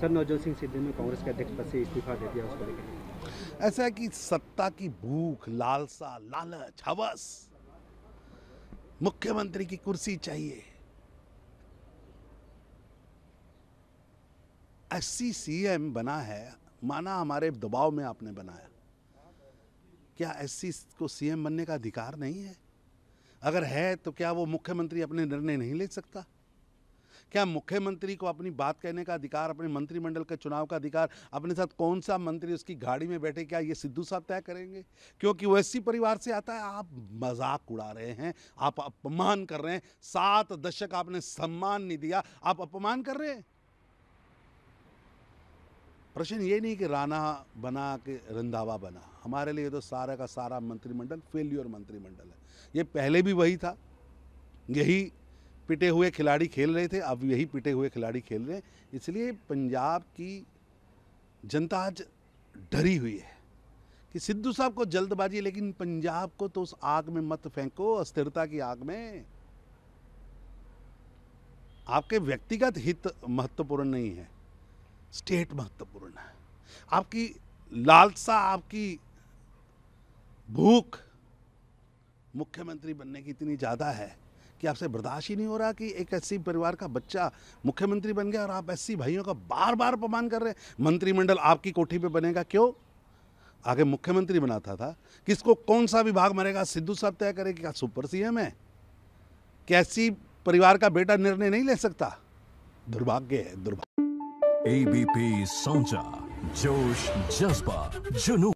sir Navjot Singh Sidhu ने कांग्रेस के अध्यक्ष पद से इस्तीफा दे दिया उसको लेकर ऐसा है कि सत्ता की भूख लालसा लालच हवस मुख्यमंत्री की कुर्सी चाहिए अस्सी सीएम बना है माना हमारे दबाव में आपने बनाया क्या एससी को सीएम बनने का अधिकार नहीं है अगर है तो क्या वो मुख्यमंत्री अपने निर्णय नहीं ले सकता क्या मुख्यमंत्री को अपनी बात कहने का अधिकार अपने मंत्रिमंडल के चुनाव का अधिकार अपने साथ कौन सा मंत्री उसकी गाड़ी में बैठे क्या ये सिद्धू साहब तय करेंगे क्योंकि वो एससी परिवार से आता है आप मजाक उड़ा रहे हैं आप अपमान कर रहे हैं सात दशक आपने सम्मान नहीं दिया आप अपमान कर रहे हैं प्रश्न ये नहीं कि राणा बना के रंधावा बना हमारे लिए तो सारा का सारा मंत्रिमंडल फेल्योर मंत्रिमंडल है ये पहले भी वही था यही पिटे हुए खिलाड़ी खेल रहे थे अब यही पिटे हुए खिलाड़ी खेल रहे हैं इसलिए पंजाब की जनता आज डरी हुई है कि सिद्धू साहब को जल्दबाजी लेकिन पंजाब को तो उस आग में मत फेंको अस्थिरता की आग में आपके व्यक्तिगत हित महत्वपूर्ण नहीं है स्टेट महत्वपूर्ण है आपकी लालसा आपकी भूख मुख्यमंत्री बनने की इतनी ज़्यादा है कि आपसे बर्दाश्त ही नहीं हो रहा कि एक एस परिवार का बच्चा मुख्यमंत्री बन गया और आप एस भाइयों का बार बार अपमान कर रहे हैं मंत्रिमंडल आपकी कोठी पर बनेगा क्यों आगे मुख्यमंत्री बनाता था किसको कौन सा विभाग मरेगा सिद्धू साहब तय करे कि क्या सुपर सीएम है कैसी परिवार का बेटा निर्णय नहीं ले सकता दुर्भाग्य है दुर्भाग्य एबीपी सोचा जोश जज्बा जुनू